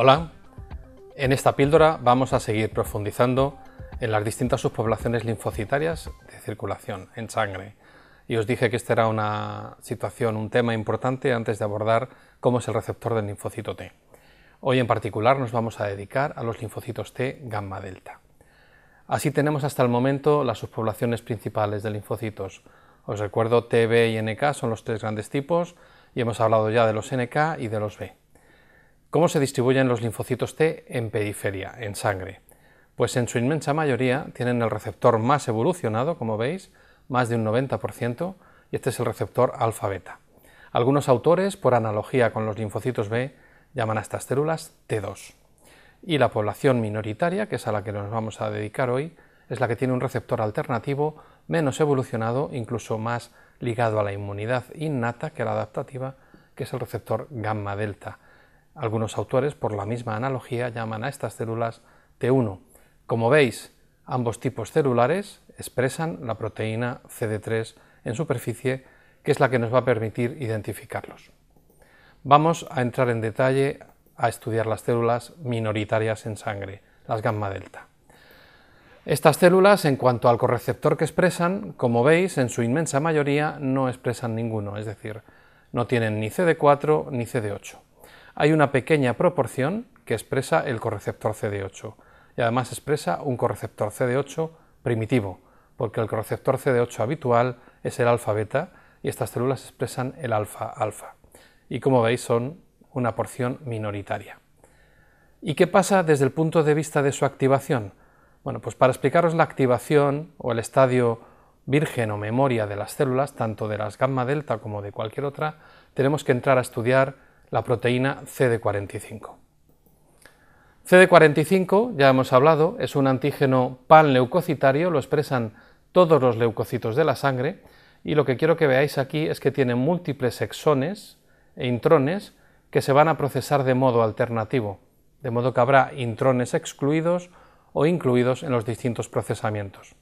Hola, en esta píldora vamos a seguir profundizando en las distintas subpoblaciones linfocitarias de circulación en sangre. Y os dije que esta era una situación, un tema importante antes de abordar cómo es el receptor del linfocito T. Hoy en particular nos vamos a dedicar a los linfocitos T gamma delta. Así tenemos hasta el momento las subpoblaciones principales de linfocitos. Os recuerdo T, B y NK son los tres grandes tipos y hemos hablado ya de los NK y de los B. ¿Cómo se distribuyen los linfocitos T en periferia, en sangre? Pues en su inmensa mayoría tienen el receptor más evolucionado, como veis, más de un 90%, y este es el receptor alfa-beta. Algunos autores, por analogía con los linfocitos B, llaman a estas células T2. Y la población minoritaria, que es a la que nos vamos a dedicar hoy, es la que tiene un receptor alternativo menos evolucionado, incluso más ligado a la inmunidad innata que a la adaptativa, que es el receptor gamma delta, algunos autores, por la misma analogía, llaman a estas células T1. Como veis, ambos tipos celulares expresan la proteína CD3 en superficie, que es la que nos va a permitir identificarlos. Vamos a entrar en detalle a estudiar las células minoritarias en sangre, las gamma delta. Estas células, en cuanto al correceptor que expresan, como veis, en su inmensa mayoría no expresan ninguno, es decir, no tienen ni CD4 ni CD8 hay una pequeña proporción que expresa el correceptor CD8 y además expresa un correceptor CD8 primitivo, porque el correceptor CD8 habitual es el alfa-beta y estas células expresan el alfa-alfa. Y como veis son una porción minoritaria. ¿Y qué pasa desde el punto de vista de su activación? Bueno, pues para explicaros la activación o el estadio virgen o memoria de las células, tanto de las gamma delta como de cualquier otra, tenemos que entrar a estudiar la proteína CD45. CD45, ya hemos hablado, es un antígeno panleucocitario, lo expresan todos los leucocitos de la sangre y lo que quiero que veáis aquí es que tiene múltiples exones e intrones que se van a procesar de modo alternativo, de modo que habrá intrones excluidos o incluidos en los distintos procesamientos.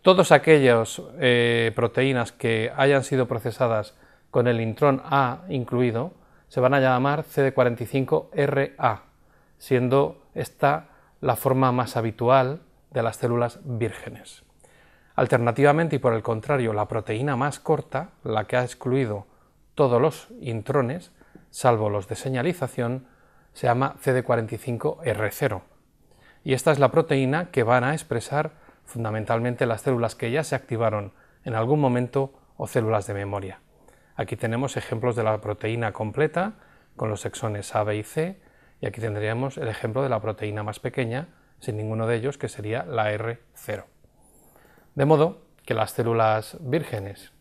Todas aquellas eh, proteínas que hayan sido procesadas con el intrón A incluido se van a llamar CD45RA, siendo esta la forma más habitual de las células vírgenes. Alternativamente y por el contrario, la proteína más corta, la que ha excluido todos los intrones, salvo los de señalización, se llama CD45R0. Y esta es la proteína que van a expresar fundamentalmente las células que ya se activaron en algún momento o células de memoria. Aquí tenemos ejemplos de la proteína completa con los exones A, B y C, y aquí tendríamos el ejemplo de la proteína más pequeña, sin ninguno de ellos, que sería la R0. De modo que las células vírgenes,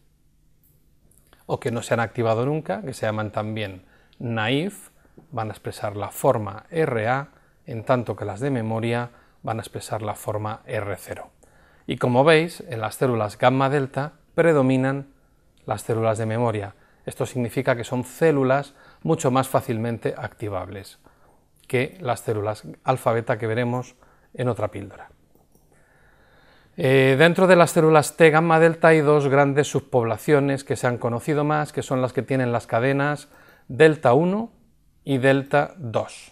o que no se han activado nunca, que se llaman también naif, van a expresar la forma RA, en tanto que las de memoria van a expresar la forma R0. Y como veis, en las células gamma delta predominan las células de memoria. Esto significa que son células mucho más fácilmente activables que las células alfa-beta que veremos en otra píldora. Eh, dentro de las células T gamma delta hay dos grandes subpoblaciones que se han conocido más, que son las que tienen las cadenas delta 1 y delta 2.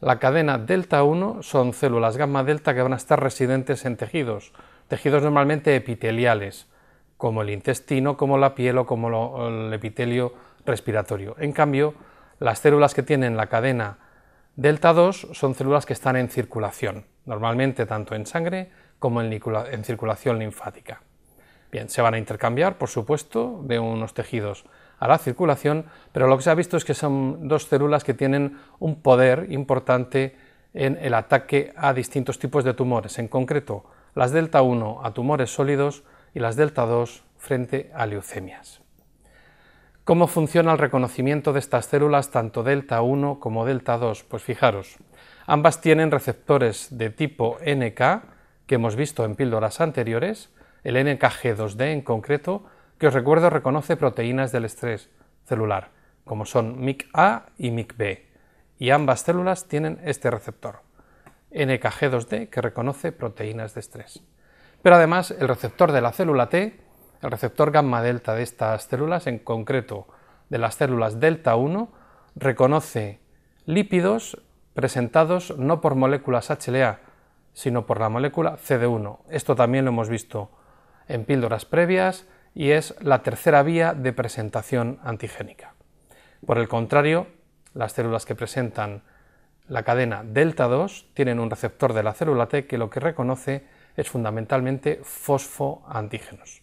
La cadena delta 1 son células gamma delta que van a estar residentes en tejidos, tejidos normalmente epiteliales, como el intestino, como la piel o como el epitelio respiratorio. En cambio, las células que tienen la cadena delta 2 son células que están en circulación, normalmente tanto en sangre como en, circulación linfática. Bien, se van a intercambiar, por supuesto, de unos tejidos a la circulación, pero lo que se ha visto es que son dos células que tienen un poder importante en el ataque a distintos tipos de tumores, en concreto las delta 1 a tumores sólidos y las delta 2 frente a leucemias. ¿Cómo funciona el reconocimiento de estas células tanto delta 1 como delta 2? Pues fijaros, ambas tienen receptores de tipo NK que hemos visto en píldoras anteriores, el NKG2D en concreto, que os recuerdo reconoce proteínas del estrés celular, como son MIC-A y MIC-B, y ambas células tienen este receptor, NKG2D, que reconoce proteínas de estrés. Pero además el receptor de la célula T, el receptor gamma delta de estas células, en concreto de las células delta 1, reconoce lípidos presentados no por moléculas HLA, sino por la molécula CD1. Esto también lo hemos visto en píldoras previas y es la tercera vía de presentación antigénica. Por el contrario, las células que presentan la cadena delta 2 tienen un receptor de la célula T que lo que reconoce es fundamentalmente fosfoantígenos.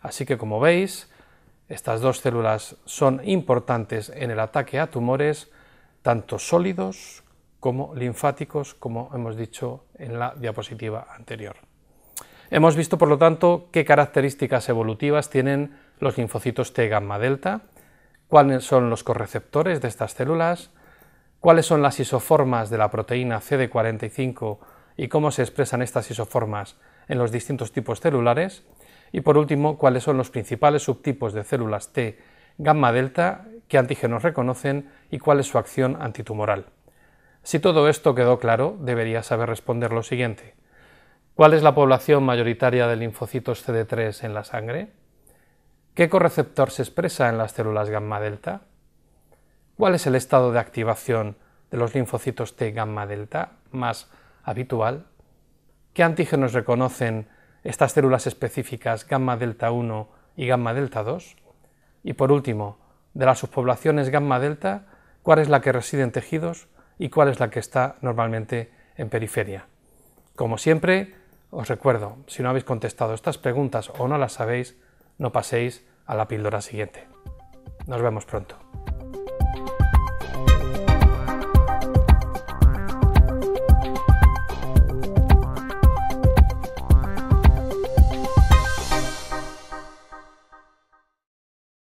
Así que como veis, estas dos células son importantes en el ataque a tumores, tanto sólidos como linfáticos, como hemos dicho en la diapositiva anterior. Hemos visto, por lo tanto, qué características evolutivas tienen los linfocitos T gamma delta, cuáles son los correceptores de estas células, cuáles son las isoformas de la proteína CD45 y cómo se expresan estas isoformas en los distintos tipos celulares y por último cuáles son los principales subtipos de células T gamma delta que antígenos reconocen y cuál es su acción antitumoral. Si todo esto quedó claro, debería saber responder lo siguiente. ¿Cuál es la población mayoritaria de linfocitos CD3 en la sangre? ¿Qué correceptor se expresa en las células gamma delta? ¿Cuál es el estado de activación de los linfocitos T gamma delta más habitual? ¿Qué antígenos reconocen estas células específicas gamma delta 1 y gamma delta 2? Y por último, de las subpoblaciones gamma delta, ¿cuál es la que reside en tejidos y cuál es la que está normalmente en periferia? Como siempre, os recuerdo, si no habéis contestado estas preguntas o no las sabéis, no paséis a la píldora siguiente. Nos vemos pronto.